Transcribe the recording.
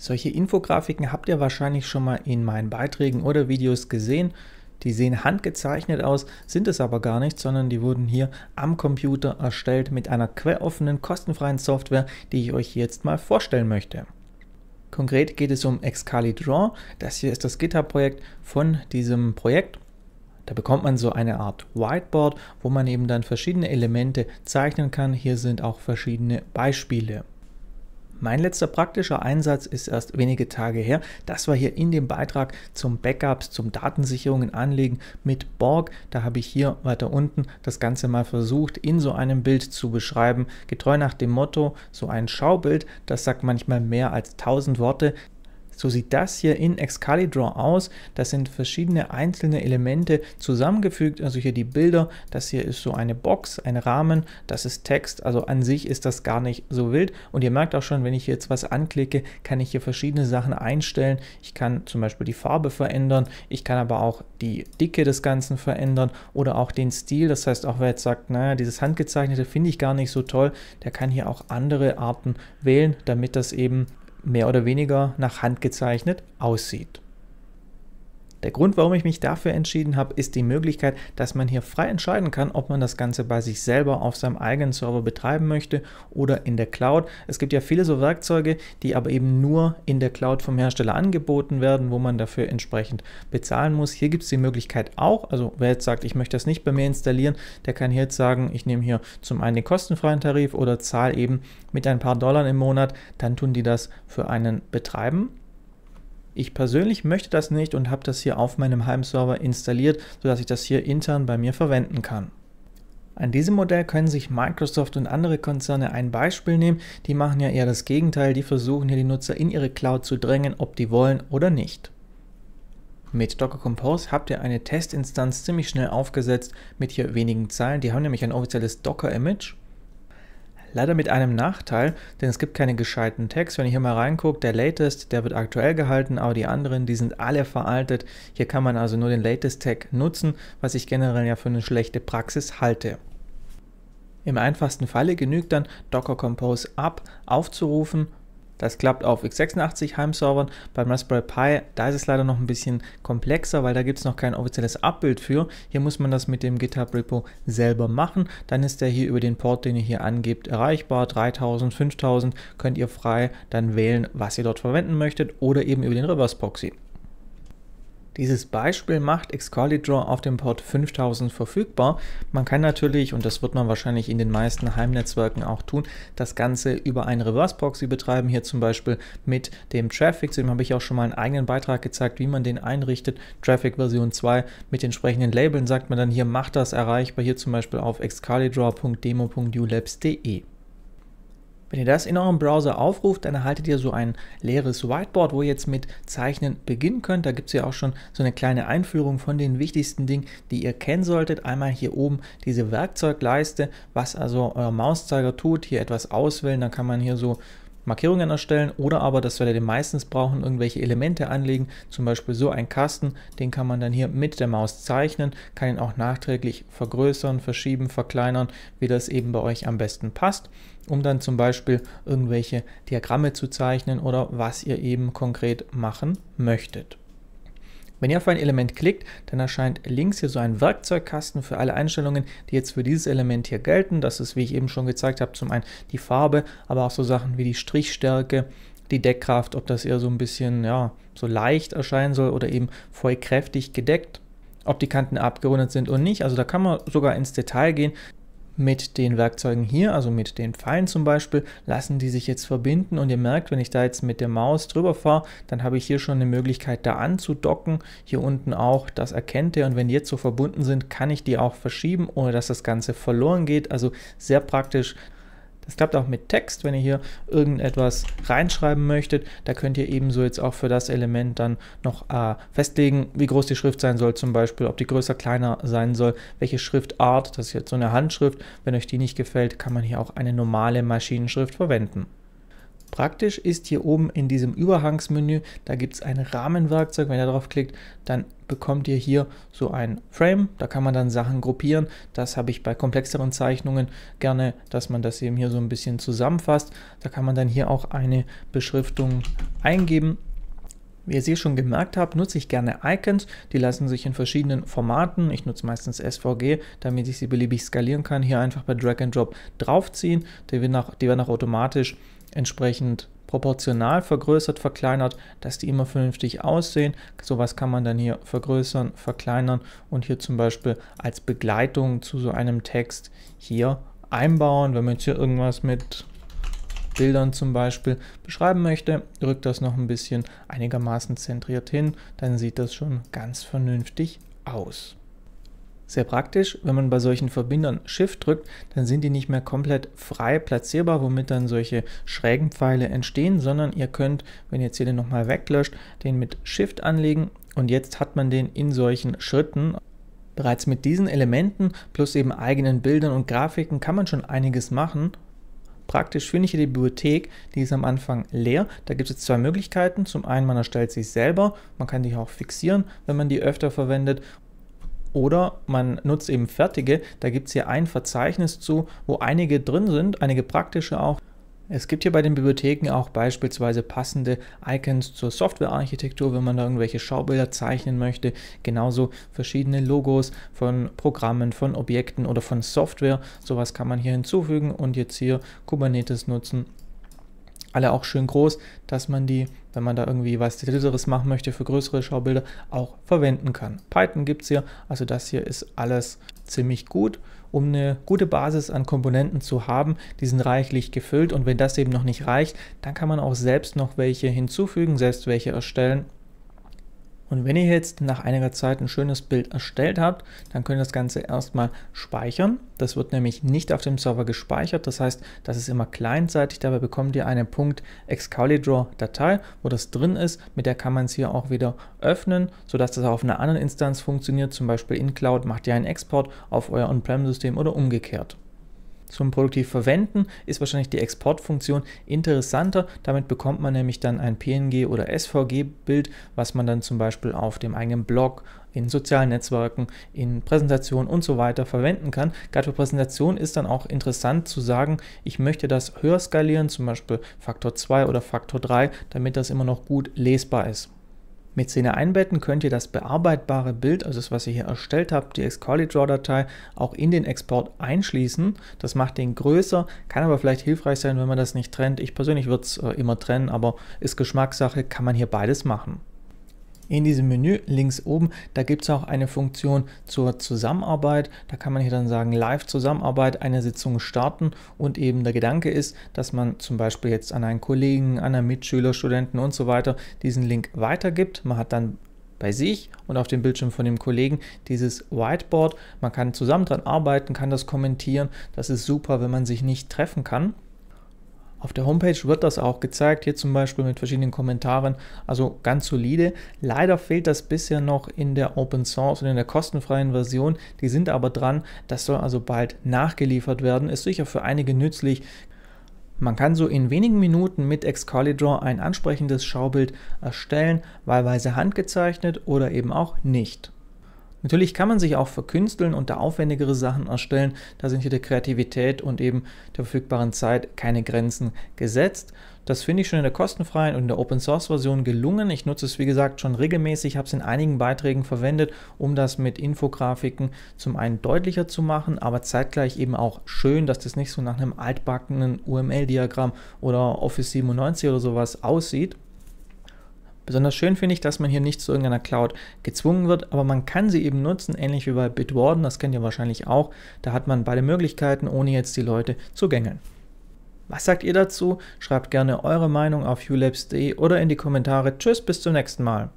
Solche Infografiken habt ihr wahrscheinlich schon mal in meinen Beiträgen oder Videos gesehen. Die sehen handgezeichnet aus, sind es aber gar nicht, sondern die wurden hier am Computer erstellt mit einer queroffenen, kostenfreien Software, die ich euch jetzt mal vorstellen möchte. Konkret geht es um Excalidraw. Das hier ist das GitHub-Projekt von diesem Projekt. Da bekommt man so eine Art Whiteboard, wo man eben dann verschiedene Elemente zeichnen kann. Hier sind auch verschiedene Beispiele. Mein letzter praktischer Einsatz ist erst wenige Tage her. Das war hier in dem Beitrag zum Backups, zum Datensicherungen anlegen mit Borg. Da habe ich hier weiter unten das Ganze mal versucht, in so einem Bild zu beschreiben. Getreu nach dem Motto, so ein Schaubild, das sagt manchmal mehr als 1000 Worte. So sieht das hier in Excalidraw aus. Das sind verschiedene einzelne Elemente zusammengefügt, also hier die Bilder. Das hier ist so eine Box, ein Rahmen, das ist Text. Also an sich ist das gar nicht so wild. Und ihr merkt auch schon, wenn ich jetzt was anklicke, kann ich hier verschiedene Sachen einstellen. Ich kann zum Beispiel die Farbe verändern. Ich kann aber auch die Dicke des Ganzen verändern oder auch den Stil. Das heißt, auch wer jetzt sagt, naja, dieses handgezeichnete finde ich gar nicht so toll, der kann hier auch andere Arten wählen, damit das eben mehr oder weniger nach Hand gezeichnet aussieht. Der Grund, warum ich mich dafür entschieden habe, ist die Möglichkeit, dass man hier frei entscheiden kann, ob man das Ganze bei sich selber auf seinem eigenen Server betreiben möchte oder in der Cloud. Es gibt ja viele so Werkzeuge, die aber eben nur in der Cloud vom Hersteller angeboten werden, wo man dafür entsprechend bezahlen muss. Hier gibt es die Möglichkeit auch, also wer jetzt sagt, ich möchte das nicht bei mir installieren, der kann hier jetzt sagen, ich nehme hier zum einen den kostenfreien Tarif oder zahle eben mit ein paar Dollar im Monat, dann tun die das für einen betreiben. Ich persönlich möchte das nicht und habe das hier auf meinem Heimserver installiert, sodass ich das hier intern bei mir verwenden kann. An diesem Modell können sich Microsoft und andere Konzerne ein Beispiel nehmen. Die machen ja eher das Gegenteil, die versuchen hier die Nutzer in ihre Cloud zu drängen, ob die wollen oder nicht. Mit Docker Compose habt ihr eine Testinstanz ziemlich schnell aufgesetzt mit hier wenigen Zeilen. Die haben nämlich ein offizielles Docker-Image Leider mit einem Nachteil, denn es gibt keine gescheiten Tags. Wenn ich hier mal reingucke, der Latest, der wird aktuell gehalten, aber die anderen, die sind alle veraltet. Hier kann man also nur den Latest-Tag nutzen, was ich generell ja für eine schlechte Praxis halte. Im einfachsten Falle genügt dann Docker Compose Up aufzurufen das klappt auf x86 Heimservern. Beim Raspberry Pi, da ist es leider noch ein bisschen komplexer, weil da gibt es noch kein offizielles Abbild für. Hier muss man das mit dem GitHub Repo selber machen. Dann ist der hier über den Port, den ihr hier angebt, erreichbar. 3000, 5000 könnt ihr frei dann wählen, was ihr dort verwenden möchtet oder eben über den Reverse Proxy. Dieses Beispiel macht Excalidraw auf dem Port 5000 verfügbar. Man kann natürlich, und das wird man wahrscheinlich in den meisten Heimnetzwerken auch tun, das Ganze über einen Reverse Proxy betreiben. Hier zum Beispiel mit dem Traffic, zu dem habe ich auch schon mal einen eigenen Beitrag gezeigt, wie man den einrichtet. Traffic Version 2 mit entsprechenden Labeln sagt man dann hier, macht das erreichbar, hier zum Beispiel auf excalidraw.demo.ulabs.de. Wenn ihr das in eurem Browser aufruft, dann erhaltet ihr so ein leeres Whiteboard, wo ihr jetzt mit Zeichnen beginnen könnt. Da gibt es ja auch schon so eine kleine Einführung von den wichtigsten Dingen, die ihr kennen solltet. Einmal hier oben diese Werkzeugleiste, was also euer Mauszeiger tut. Hier etwas auswählen, dann kann man hier so Markierungen erstellen oder aber, das werdet ihr meistens brauchen, irgendwelche Elemente anlegen, zum Beispiel so ein Kasten, den kann man dann hier mit der Maus zeichnen, kann ihn auch nachträglich vergrößern, verschieben, verkleinern, wie das eben bei euch am besten passt, um dann zum Beispiel irgendwelche Diagramme zu zeichnen oder was ihr eben konkret machen möchtet. Wenn ihr auf ein Element klickt, dann erscheint links hier so ein Werkzeugkasten für alle Einstellungen, die jetzt für dieses Element hier gelten. Das ist, wie ich eben schon gezeigt habe, zum einen die Farbe, aber auch so Sachen wie die Strichstärke, die Deckkraft, ob das eher so ein bisschen, ja, so leicht erscheinen soll oder eben vollkräftig gedeckt ob die Kanten abgerundet sind und nicht. Also da kann man sogar ins Detail gehen mit den Werkzeugen hier, also mit den Pfeilen zum Beispiel, lassen die sich jetzt verbinden und ihr merkt, wenn ich da jetzt mit der Maus drüber fahre, dann habe ich hier schon eine Möglichkeit da anzudocken, hier unten auch, das erkennt er und wenn die jetzt so verbunden sind, kann ich die auch verschieben, ohne dass das Ganze verloren geht, also sehr praktisch. Es klappt auch mit Text, wenn ihr hier irgendetwas reinschreiben möchtet. Da könnt ihr ebenso jetzt auch für das Element dann noch äh, festlegen, wie groß die Schrift sein soll zum Beispiel, ob die größer, kleiner sein soll, welche Schriftart, das ist jetzt so eine Handschrift. Wenn euch die nicht gefällt, kann man hier auch eine normale Maschinenschrift verwenden. Praktisch ist hier oben in diesem Überhangsmenü, da gibt es ein Rahmenwerkzeug. Wenn ihr darauf klickt, dann bekommt ihr hier so ein Frame. Da kann man dann Sachen gruppieren. Das habe ich bei komplexeren Zeichnungen gerne, dass man das eben hier so ein bisschen zusammenfasst. Da kann man dann hier auch eine Beschriftung eingeben. Wie ihr es schon gemerkt habt, nutze ich gerne Icons. Die lassen sich in verschiedenen Formaten. Ich nutze meistens SVG, damit ich sie beliebig skalieren kann. Hier einfach bei Drag and Drop draufziehen. Die werden auch, die werden auch automatisch entsprechend proportional vergrößert, verkleinert, dass die immer vernünftig aussehen. Sowas kann man dann hier vergrößern, verkleinern und hier zum Beispiel als Begleitung zu so einem Text hier einbauen. Wenn man jetzt hier irgendwas mit Bildern zum Beispiel beschreiben möchte, rückt das noch ein bisschen einigermaßen zentriert hin, dann sieht das schon ganz vernünftig aus. Sehr praktisch, wenn man bei solchen Verbindern Shift drückt, dann sind die nicht mehr komplett frei platzierbar, womit dann solche schrägen Pfeile entstehen, sondern ihr könnt, wenn ihr jetzt hier den nochmal weglöscht, den mit Shift anlegen und jetzt hat man den in solchen Schritten. Bereits mit diesen Elementen plus eben eigenen Bildern und Grafiken kann man schon einiges machen praktisch finde ich hier die Bibliothek, die ist am Anfang leer. Da gibt es zwei Möglichkeiten. Zum einen, man erstellt sich selber, man kann die auch fixieren, wenn man die öfter verwendet. Oder man nutzt eben fertige, da gibt es hier ein Verzeichnis zu, wo einige drin sind, einige praktische auch. Es gibt hier bei den Bibliotheken auch beispielsweise passende Icons zur Softwarearchitektur, wenn man da irgendwelche Schaubilder zeichnen möchte. Genauso verschiedene Logos von Programmen, von Objekten oder von Software. Sowas kann man hier hinzufügen und jetzt hier Kubernetes nutzen, alle auch schön groß, dass man die, wenn man da irgendwie was Dritteres machen möchte für größere Schaubilder, auch verwenden kann. Python gibt es hier, also das hier ist alles ziemlich gut, um eine gute Basis an Komponenten zu haben. Die sind reichlich gefüllt und wenn das eben noch nicht reicht, dann kann man auch selbst noch welche hinzufügen, selbst welche erstellen und wenn ihr jetzt nach einiger Zeit ein schönes Bild erstellt habt, dann könnt ihr das Ganze erstmal speichern. Das wird nämlich nicht auf dem Server gespeichert, das heißt, das ist immer clientseitig. Dabei bekommt ihr eine .excalibur-Datei, wo das drin ist. Mit der kann man es hier auch wieder öffnen, sodass das auf einer anderen Instanz funktioniert. Zum Beispiel in Cloud macht ihr einen Export auf euer On-Prem-System oder umgekehrt zum produktiv verwenden, ist wahrscheinlich die Exportfunktion interessanter. Damit bekommt man nämlich dann ein PNG oder SVG-Bild, was man dann zum Beispiel auf dem eigenen Blog, in sozialen Netzwerken, in Präsentationen und so weiter verwenden kann. Gerade für Präsentationen ist dann auch interessant zu sagen, ich möchte das höher skalieren, zum Beispiel Faktor 2 oder Faktor 3, damit das immer noch gut lesbar ist. Mit Szene einbetten könnt ihr das bearbeitbare Bild, also das, was ihr hier erstellt habt, die Excalidraw-Datei, auch in den Export einschließen. Das macht den größer, kann aber vielleicht hilfreich sein, wenn man das nicht trennt. Ich persönlich würde es äh, immer trennen, aber ist Geschmackssache, kann man hier beides machen. In diesem Menü links oben, da gibt es auch eine Funktion zur Zusammenarbeit. Da kann man hier dann sagen, Live-Zusammenarbeit, eine Sitzung starten und eben der Gedanke ist, dass man zum Beispiel jetzt an einen Kollegen, an einen Mitschüler, Studenten und so weiter diesen Link weitergibt. Man hat dann bei sich und auf dem Bildschirm von dem Kollegen dieses Whiteboard. Man kann zusammen dran arbeiten, kann das kommentieren. Das ist super, wenn man sich nicht treffen kann. Auf der Homepage wird das auch gezeigt, hier zum Beispiel mit verschiedenen Kommentaren, also ganz solide. Leider fehlt das bisher noch in der Open Source und in der kostenfreien Version, die sind aber dran, das soll also bald nachgeliefert werden, ist sicher für einige nützlich. Man kann so in wenigen Minuten mit Excalidraw ein ansprechendes Schaubild erstellen, wahlweise handgezeichnet oder eben auch nicht. Natürlich kann man sich auch verkünsteln und da aufwendigere Sachen erstellen. Da sind hier der Kreativität und eben der verfügbaren Zeit keine Grenzen gesetzt. Das finde ich schon in der kostenfreien und in der Open Source Version gelungen. Ich nutze es wie gesagt schon regelmäßig, habe es in einigen Beiträgen verwendet, um das mit Infografiken zum einen deutlicher zu machen, aber zeitgleich eben auch schön, dass das nicht so nach einem altbackenen UML-Diagramm oder Office 97 oder sowas aussieht. Besonders schön finde ich, dass man hier nicht zu irgendeiner Cloud gezwungen wird, aber man kann sie eben nutzen, ähnlich wie bei Bitwarden, das kennt ihr wahrscheinlich auch. Da hat man beide Möglichkeiten, ohne jetzt die Leute zu gängeln. Was sagt ihr dazu? Schreibt gerne eure Meinung auf ulabs.de oder in die Kommentare. Tschüss, bis zum nächsten Mal.